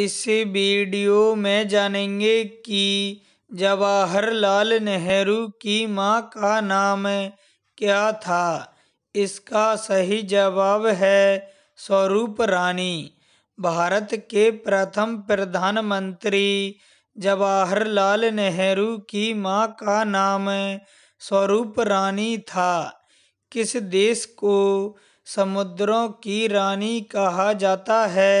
इस वीडियो में जानेंगे कि जवाहरलाल नेहरू की माँ का नाम क्या था इसका सही जवाब है स्वरूप रानी भारत के प्रथम प्रधानमंत्री जवाहरलाल नेहरू की माँ का नाम स्वरूप रानी था किस देश को समुद्रों की रानी कहा जाता है